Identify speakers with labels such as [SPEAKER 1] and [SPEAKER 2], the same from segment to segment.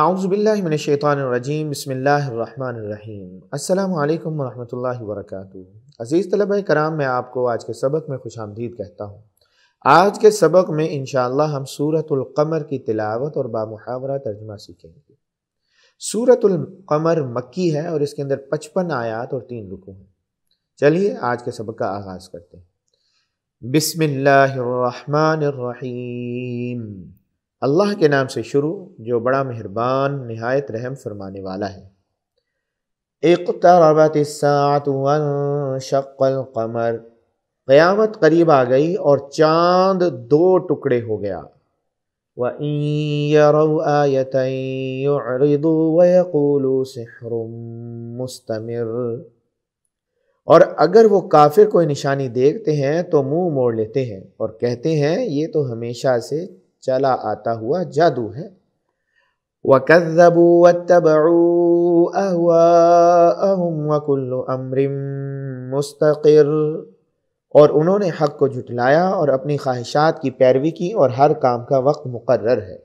[SPEAKER 1] اعوذ باللہ من الشیطان الرجیم بسم اللہ الرحمن الرحیم السلام علیکم ورحمۃ اللہ وبرکاتہ عزیز طلبہ کرام میں آپ کو آج کے سبق میں خوش آمدید کہتا ہوں آج کے سبق میں انشاءاللہ ہم سورت القمر کی تلاوت اور بامحاورہ ترجمہ سیکھیں گے سورة القمر مکی ہے اور اس کے اندر پچپن آیات اور تین رکو ہیں چلیے آج کے سبق کا آغاز کرتے ہیں بسم اللہ الرحمن الرحیم اللہ کے نام سے شروع جو بڑا مہربان نہایت رحم فرمانے والا ہے اقتربت الساعت وانشق القمر قیامت قریب آ گئی اور چاند دو ٹکڑے ہو گیا وَإِن يُعْرِضُوا وَيَقُولُوا سِحْرٌ اور اگر وہ کافر کوئی نشانی دیکھتے ہیں تو منہ موڑ لیتے ہیں اور کہتے ہیں یہ تو ہمیشہ سے چلا آتا ہوا جادو ہے وَكَذَّبُوا وَاتَّبَعُوا أَهْوَاءَهُمْ وَكُلُّ أَمْرٍ مُسْتَقِرٍ اور انہوں نے حق کو جھٹلایا اور اپنی خواہشات کی پیروی کی اور ہر کام کا وقت مقرر ہے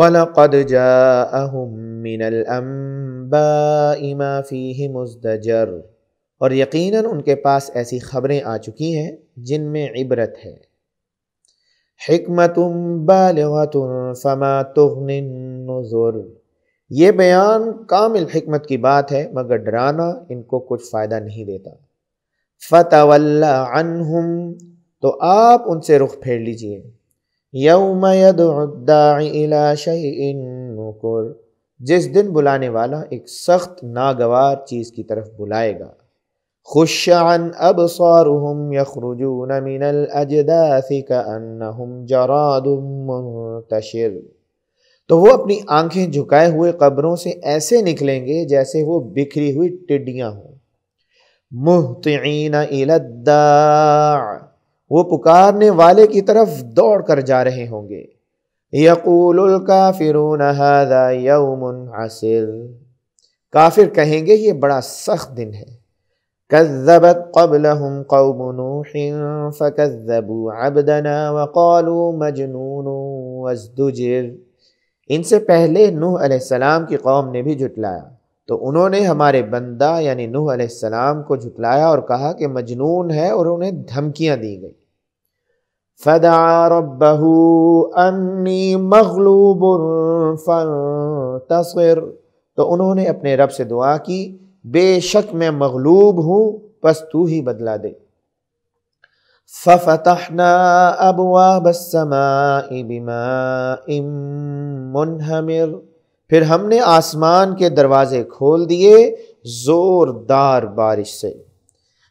[SPEAKER 1] وَلَقَدْ جَاءَهُمْ مِنَ الْأَنْبَاءِ مَا فِيهِ مُزْدَجَرٍ اور یقیناً ان کے پاس ایسی خبریں آ چکی ہیں جن میں عبرت ہے حکمت فما النظر یہ بیان کامل حکمت کی بات ہے مگر ڈرانا ان کو کچھ فائدہ نہیں دیتا فت عنہم تو آپ ان سے رخ پھیر نکر جس دن بلانے والا ایک سخت ناگوار چیز کی طرف بلائے گا يخرجون من الاجداث كأنهم جراد منتشر تو وہ اپنی آنکھیں جھکائے ہوئے قبروں سے ایسے نکلیں گے جیسے وہ بکھری ہوئی ٹڈیاں ہوں الداع وہ پکارنے والے کی طرف دوڑ کر جا رہے ہوں گے یقول هذا عسر کافر کہیں گے یہ بڑا سخت دن ہے قوم نوح عبدنا وقالوا مجنون ان سے پہلے نوح علیہ السلام کی قوم نے بھی جھٹلایا تو انہوں نے ہمارے بندہ یعنی نوح علیہ السلام کو جھٹلایا اور کہا کہ مجنون ہے اور انہیں دھمکیاں دی گئی فدعا ربه انی مغلوب فانتصر تو انہوں نے اپنے رب سے دعا کی بے شک میں مغلوب ہوں تو ہی بدلا دے ففتحنا ابواب السماء بماء منہمر پھر ہم نے آسمان کے دروازے کھول دیے زور دار بارش سے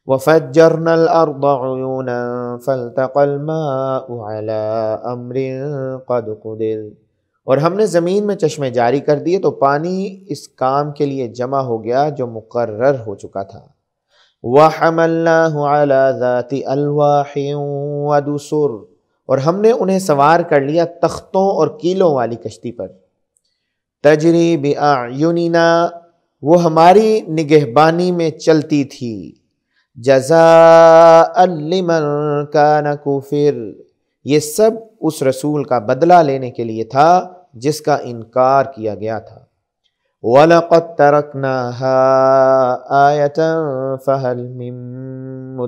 [SPEAKER 1] وفجرنا الارض عیونا فالتقى الماء على امر قد قدر اور ہم نے زمین میں چشمے جاری کر دیے تو پانی اس کام کے لیے جمع ہو گیا جو مقرر ہو چکا تھا وَحَمَلْنَاهُ ذَاتِ أَلْوَاحٍ وَدُسُرٍ اور ہم نے انہیں سوار کر لیا تختوں اور کیلوں والی کشتی پر تجری بِأَعْيُنِنَا وہ ہماری نگہبانی میں چلتی تھی لمن کا کفر یہ سب اس رسول کا بدلہ لینے کے لیے تھا جس کا انکار کیا گیا تھا وَلَقَدْ آیَةً فَهَلْ مِن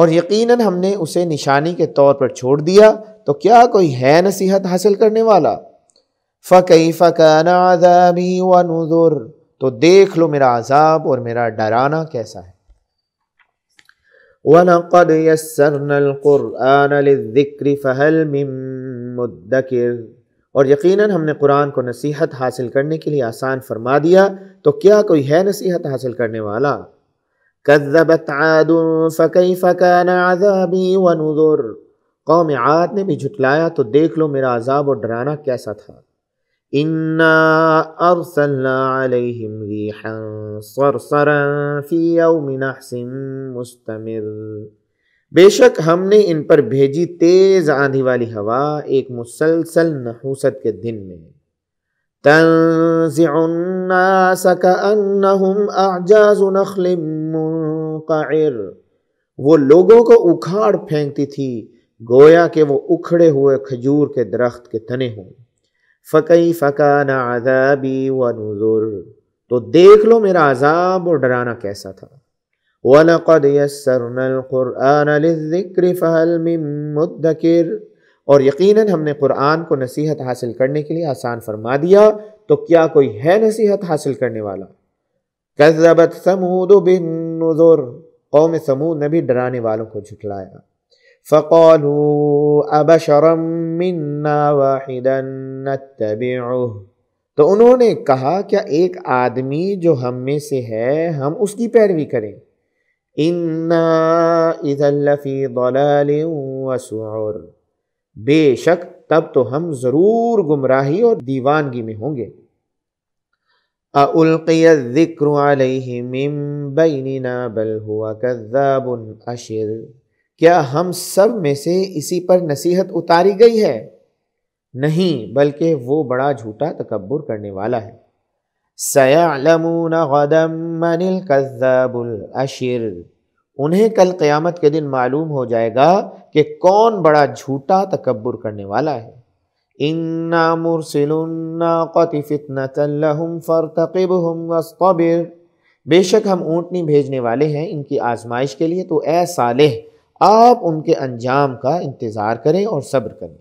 [SPEAKER 1] اور یقیناً ہم نے اسے نشانی کے طور پر چھوڑ دیا تو کیا کوئی ہے نصیحت حاصل کرنے والا فَكَيْفَ كَانَ عَذَابِي وَنُذُرِ تو دیکھ لو میرا عذاب اور میرا ڈرانا کیسا ہے وَلَقَدْ يَسَّرْنَا الْقُرْآنَ لِلذِّكْرِ فَهَلْ مِن مُدَّكِرْ اور یقیناً ہم نے قرآن کو نصیحت حاصل کرنے کے لیے آسان فرما دیا تو کیا کوئی ہے نصیحت حاصل کرنے والا كَذَّبَتْ عَادٌ فَكَيْفَ كَانَ عَذَابِي وَنُذُرْ قوم عاد نے بھی جھٹلایا تو دیکھ لو میرا عذاب اور ڈرانا کیسا تھا مستمر بے شک ہم نے ان پر بھیجی تیز آندھی والی ہوا ایک مسلسل نحوست کے دن میں وہ لوگوں کو اکھاڑ پھینکتی تھی گویا کہ وہ اکھڑے ہوئے کھجور کے درخت کے تنے ہوں فقی فقان عذابی و نظر تو دیکھ لو میرا عذاب اور ڈرانا کیسا تھا وَلَقَدْ يَسَّرْنَا الْقُرْآنَ لِلذِّكْرِ فَهَلْ مِن مُدَّكِرِ اور یقیناً ہم نے قرآن کو نصیحت حاصل کرنے کے لیے آسان فرما دیا تو کیا کوئی ہے نصیحت حاصل کرنے والا قَذَّبَتْ سَمُودُ بِن نُذُرِ قوم سمود نے بھی ڈرانے والوں کو جھٹلایا فقالوا ابشرا منا واحدا نتبعه تو انہوں نے کہا کیا ایک آدمی جو ہم میں سے ہے ہم اس کی پیروی کریں انا اذا لفی ضلال وسعر بے شک تب تو ہم ضرور گمراہی اور دیوانگی میں ہوں گے اُلْقِيَ الذِّكْرُ عَلَيْهِ مِن بَيْنِنَا بَلْ هُوَ كَذَّابٌ أَشِرٌ کیا ہم سب میں سے اسی پر نصیحت اتاری گئی ہے نہیں بلکہ وہ بڑا جھوٹا تکبر کرنے والا ہے سَيَعْلَمُونَ غَدَمْ مَنِ الْكَذَّابُ الْأَشِرِ انہیں کل قیامت کے دن معلوم ہو جائے گا کہ کون بڑا جھوٹا تکبر کرنے والا ہے اِنَّا مُرْسِلُنَّا قَتِ فِتْنَةً لَهُمْ فَرْتَقِبُهُمْ وَاسْطَبِرِ بے شک ہم اونٹنی بھیجنے والے ہیں ان کی آزمائش کے لیے تو اے صالح آپ ان کے انجام کا انتظار کریں اور صبر کریں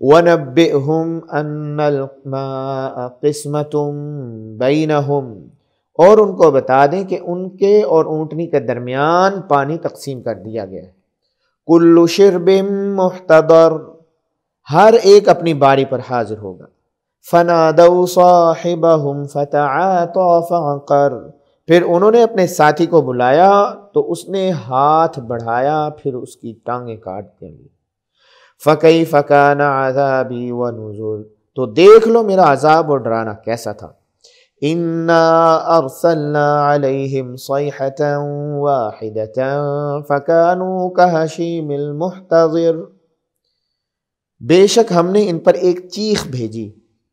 [SPEAKER 1] وَنَبِّئْهُمْ أَنَّ الْمَاءَ قِسْمَةٌ بَيْنَهُمْ اور ان کو بتا دیں کہ ان کے اور اونٹنی کے درمیان پانی تقسیم کر دیا گیا ہے کُلُّ شِرْبٍ مُحْتَدَرْ ہر ایک اپنی باری پر حاضر ہوگا فَنَادَوْ صَاحِبَهُمْ فَتَعَاتَوْ فَعَقَرْ پھر انہوں نے اپنے ساتھی کو بلایا تو اس نے ہاتھ بڑھایا پھر اس کی ٹانگیں کاٹ دیں گی فقی فقانہ و نزول تو دیکھ لو میرا عذاب اور ڈرانا کیسا تھا المحتضر بے شک ہم نے ان پر ایک چیخ بھیجی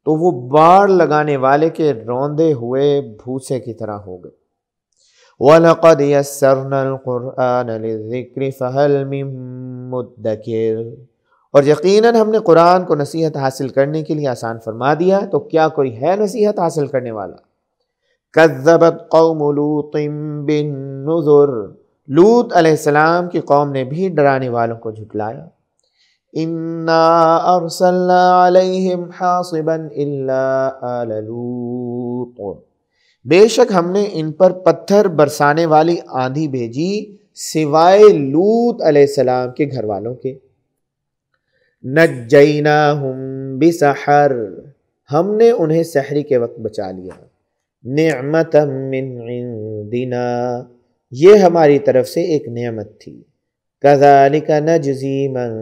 [SPEAKER 1] تو وہ باڑ لگانے والے کے روندے ہوئے بھوسے کی طرح ہو گئے وَلَقَدْ يَسَّرْنَا الْقُرْآنَ لِلذِّكْرِ فَهَلْ مِن مُدَّكِرْ اور یقیناً ہم نے قرآن کو نصیحت حاصل کرنے کے لیے آسان فرما دیا تو کیا کوئی ہے نصیحت حاصل کرنے والا قَذَّبَتْ قَوْمُ لُوطٍ بِالنُّذُرْ لوت علیہ السلام کی قوم نے بھی ڈرانے والوں کو جھٹلایا اِنَّا أَرْسَلْنَا عَلَيْهِمْ حَاصِبًا إِلَّا آلَ لُوطٌ بے شک ہم نے ان پر پتھر برسانے والی آندھی بھیجی سوائے لوت علیہ السلام کے گھر والوں کے نجینا ہم ہم نے انہیں سحری کے وقت بچا لیا نعمت من عندنا یہ ہماری طرف سے ایک نعمت تھی کذالک نجزی من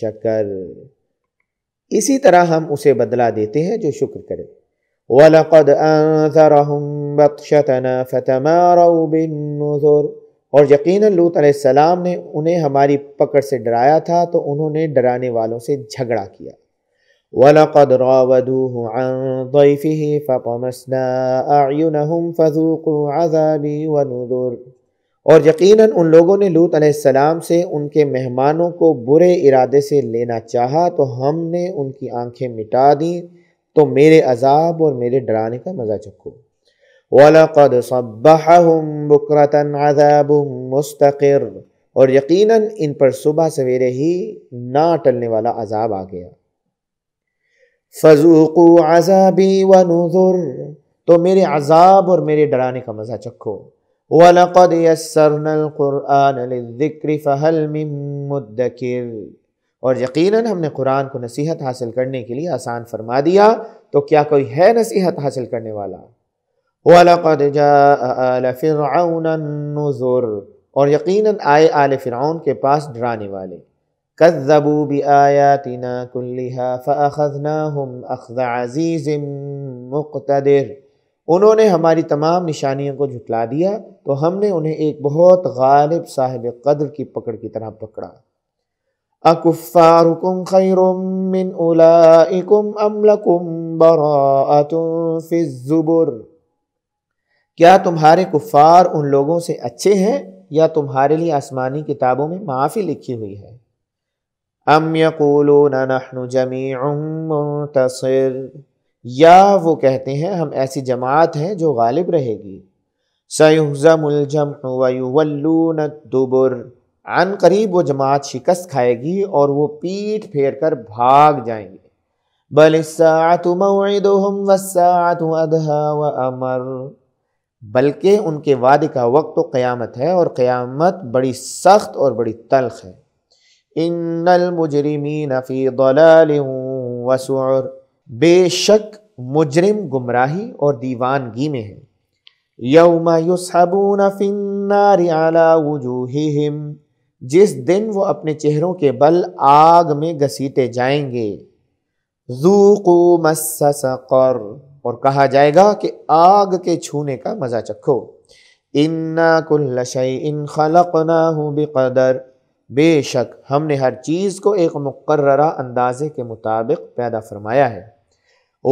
[SPEAKER 1] شکر اسی طرح ہم اسے بدلہ دیتے ہیں جو شکر کرے وَلَقَدْ أَنْثَرَهُمْ بَطْشَتَنَا فَتَمَارَوْا بِالنُّذُرِ اور یقیناً لوت علیہ السلام نے انہیں ہماری پکڑ سے ڈرایا تھا تو انہوں نے ڈرانے والوں سے جھگڑا کیا وَلَقَدْ رَاوَدُوهُ عَنْ ضَيْفِهِ فَقَمَسْنَا أَعْيُنَهُمْ فَذُوقُوا عَذَابِي وَنُذُرِ اور یقیناً ان لوگوں نے لوت علیہ السلام سے ان کے مہمانوں کو برے ارادے سے لینا چاہا تو ہم نے ان کی آنکھیں مٹا دیں تو میرے عذاب اور میرے ڈرانے کا مزہ چکھو وَلَقَدْ صَبَّحَهُمْ بُكْرَةً عَذَابٌ مُسْتَقِرٌ اور یقیناً ان پر صبح سویرے ہی نہ ٹلنے والا عذاب آ گیا فَذُوقُوا عَذَابِي وَنُذُرْ تو میرے عذاب اور میرے ڈرانے کا مزہ چکھو وَلَقَدْ يَسَّرْنَا الْقُرْآنَ لِلذِّكْرِ فَهَلْ مِن مُدَّكِرٌ اور یقیناً ہم نے قرآن کو نصیحت حاصل کرنے کے لیے آسان فرما دیا تو کیا کوئی ہے نصیحت حاصل کرنے والا وَلَقَدْ جَاءَ آلَ فِرْعَوْنَ زور اور یقیناً آئے آل فرعون کے پاس ڈرانے والے قَذَّبُوا بِآیَاتِنَا كُلِّهَا فَأَخَذْنَاهُمْ أَخْذَ عَزِيزٍ مُقْتَدِرٍ انہوں نے ہماری تمام نشانیوں کو جھٹلا دیا تو ہم نے انہیں ایک بہت غالب صاحب قدر کی پکڑ کی طرح پکڑا اکفارکم خیر من اولائکم ام لکم براعت فی الزبر کیا تمہارے کفار ان لوگوں سے اچھے ہیں یا تمہارے لیے آسمانی کتابوں میں معافی لکھی ہوئی ہے ام یقولون نحن جمیع منتصر یا وہ کہتے ہیں ہم ایسی جماعت ہیں جو غالب رہے گی سَيُحْزَمُ الْجَمْحُ وَيُوَلُّونَ الدُّبُرُ عن قریب وہ جماعت شکست کھائے گی اور وہ پیٹ پھیر کر بھاگ جائیں گے الساعت موعدهم والساعت ادھا و امر بلکہ ان کے وعدے کا وقت تو قیامت ہے اور قیامت بڑی سخت اور بڑی تلخ ہے ان المجرمین فی ضلال و سعر بے شک مجرم گمراہی اور دیوانگی میں ہیں فی النار علی وجوہہم جس دن وہ اپنے چہروں کے بل آگ میں گسیٹے جائیں گے ذوقو مس سقر اور کہا جائے گا کہ آگ کے چھونے کا مزہ چکھو انا کل کلشی ان خلق بے شک ہم نے ہر چیز کو ایک مقررہ اندازے کے مطابق پیدا فرمایا ہے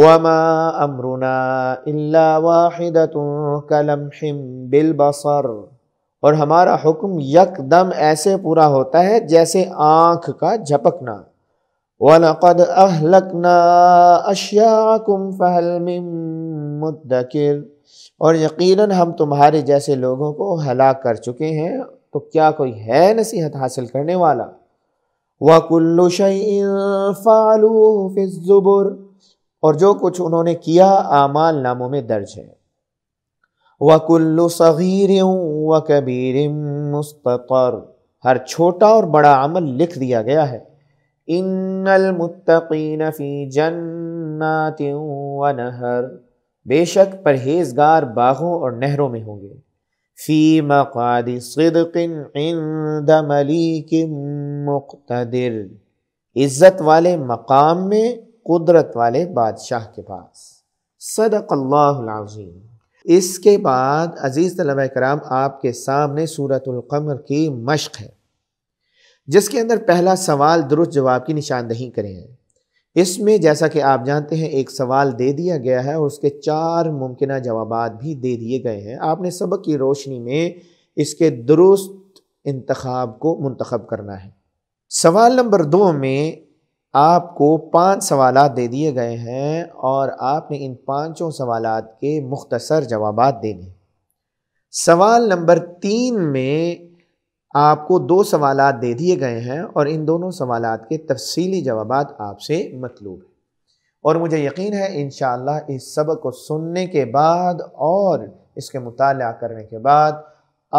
[SPEAKER 1] وما امرنا الا واحدة كلمح بالبصر اور ہمارا حکم یک دم ایسے پورا ہوتا ہے جیسے آنکھ کا جھپکنا وَلَقَدْ أَشْيَاعَكُمْ فَهَلْ مِن مُدَّكِرْ اور یقیناً ہم تمہارے جیسے لوگوں کو ہلاک کر چکے ہیں تو کیا کوئی ہے نصیحت حاصل کرنے والا وَكُلُّ شَيْءٍ فَعَلُوهُ فِي الزُّبُرِ اور جو کچھ انہوں نے کیا اعمال ناموں میں درج ہے وکل و کبیر مستقر ہر چھوٹا اور بڑا عمل لکھ دیا گیا ہے ان جنات و نہر بے شک پرہیزگار باغوں اور نہروں میں ہوں گے فی صدق عند ملیک مقتدر عزت والے مقام میں قدرت والے بادشاہ کے پاس صدق اللہ العظیم اس کے بعد عزیز طلبہ کرام آپ کے سامنے صورت القمر کی مشق ہے جس کے اندر پہلا سوال درست جواب کی نشاندہی کرے ہیں اس میں جیسا کہ آپ جانتے ہیں ایک سوال دے دیا گیا ہے اور اس کے چار ممکنہ جوابات بھی دے دیے گئے ہیں آپ نے سبق کی روشنی میں اس کے درست انتخاب کو منتخب کرنا ہے سوال نمبر دو میں آپ کو پانچ سوالات دے دیے گئے ہیں اور آپ نے ان پانچوں سوالات کے مختصر جوابات دے سوال نمبر تین میں آپ کو دو سوالات دے دیے گئے ہیں اور ان دونوں سوالات کے تفصیلی جوابات آپ سے مطلوب ہیں اور مجھے یقین ہے انشاءاللہ اس سبق کو سننے کے بعد اور اس کے مطالعہ کرنے کے بعد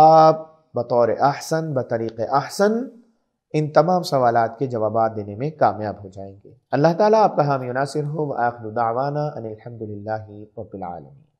[SPEAKER 1] آپ بطور احسن بطریق احسن ان تمام سوالات کے جوابات دینے میں کامیاب ہو جائیں گے اللہ تعالیٰ آپ کا حامی ناصر ہو دعوانا ان رب